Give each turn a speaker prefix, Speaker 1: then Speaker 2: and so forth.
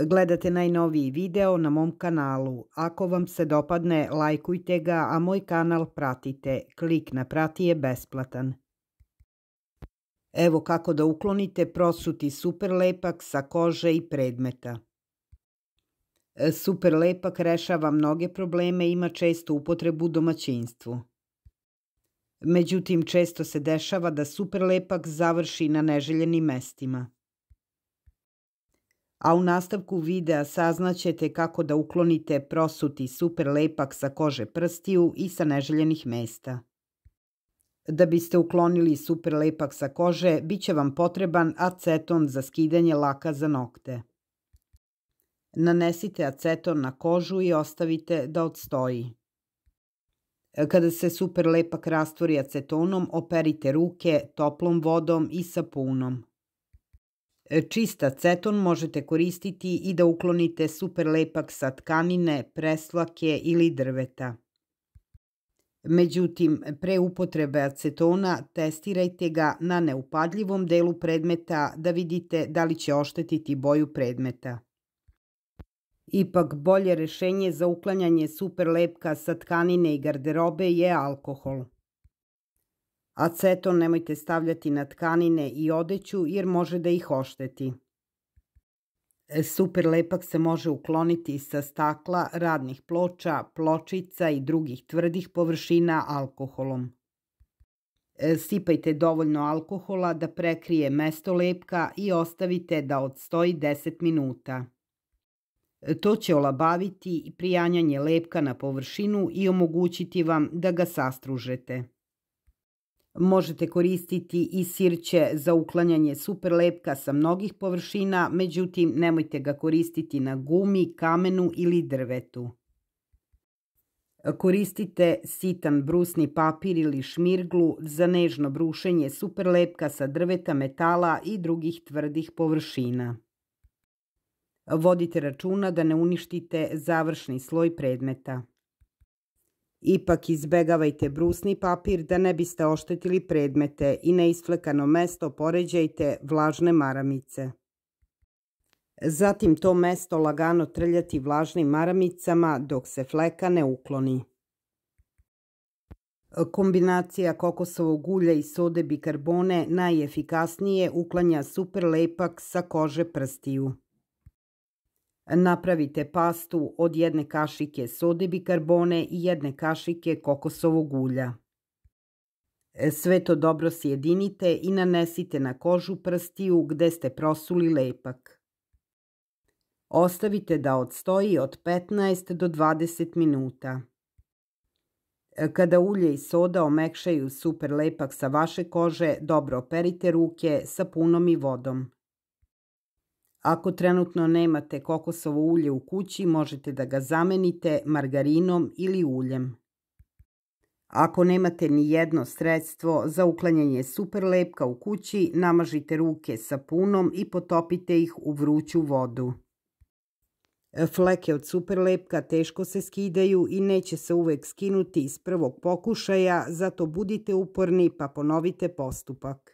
Speaker 1: Gledate najnoviji video na mom kanalu. Ako vam se dopadne, lajkujte ga, a moj kanal pratite. Klik na prati je besplatan. Evo kako da uklonite prosuti superlepak sa kože i predmeta. Superlepak rešava mnoge probleme i ima često upotrebu u domaćinstvu. Međutim, često se dešava da superlepak završi na neželjenim mestima a u nastavku videa saznaćete kako da uklonite prosuti super lepak sa kože prstiju i sa neželjenih mesta. Da biste uklonili super lepak sa kože, bit će vam potreban aceton za skidanje laka za nokte. Nanesite aceton na kožu i ostavite da odstoji. Kada se super lepak rastvori acetonom, operite ruke toplom vodom i sapunom. Čista aceton možete koristiti i da uklonite super lepak sa tkanine, preslake ili drveta. Međutim, pre upotrebe acetona testirajte ga na neupadljivom delu predmeta da vidite da li će oštetiti boju predmeta. Ipak bolje rešenje za uklanjanje super lepka sa tkanine i garderobe je alkohol. Aceton nemojte stavljati na tkanine i odeću jer može da ih ošteti. E, super lepak se može ukloniti sa stakla, radnih ploča, pločica i drugih tvrdih površina alkoholom. E, sipajte dovoljno alkohola da prekrije mesto lepka i ostavite da odstoji 10 minuta. E, to će olabaviti prijanjanje lepka na površinu i omogućiti vam da ga sastružete. Možete koristiti i sirće za uklanjanje superlepka sa mnogih površina, međutim nemojte ga koristiti na gumi, kamenu ili drvetu. Koristite sitan brusni papir ili šmirglu za nežno brušenje superlepka sa drveta, metala i drugih tvrdih površina. Vodite računa da ne uništite završni sloj predmeta. Ipak izbegavajte brusni papir da ne biste oštetili predmete i na isflekano mesto poređajte vlažne maramice. Zatim to mesto lagano trljati vlažnim maramicama dok se fleka ne ukloni. Kombinacija kokosovog ulja i sode bikarbone najefikasnije uklanja super lepak sa kože prstiju. Napravite pastu od jedne kašike sode bikarbone i jedne kašike kokosovog ulja. E, sve to dobro sjedinite i nanesite na kožu prstiju gde ste prosuli lepak. Ostavite da odstoji od 15 do 20 minuta. E, kada ulje i soda omekšaju super lepak sa vaše kože, dobro operite ruke sa punom i vodom. Ako trenutno nemate kokosovo ulje u kući, možete da ga zamenite margarinom ili uljem. Ako nemate ni jedno sredstvo za uklanjanje superlepka u kući, namažite ruke sapunom i potopite ih u vruću vodu. Fleke od superlepka teško se skidaju i neće se uvek skinuti iz prvog pokušaja, zato budite uporni pa ponovite postupak.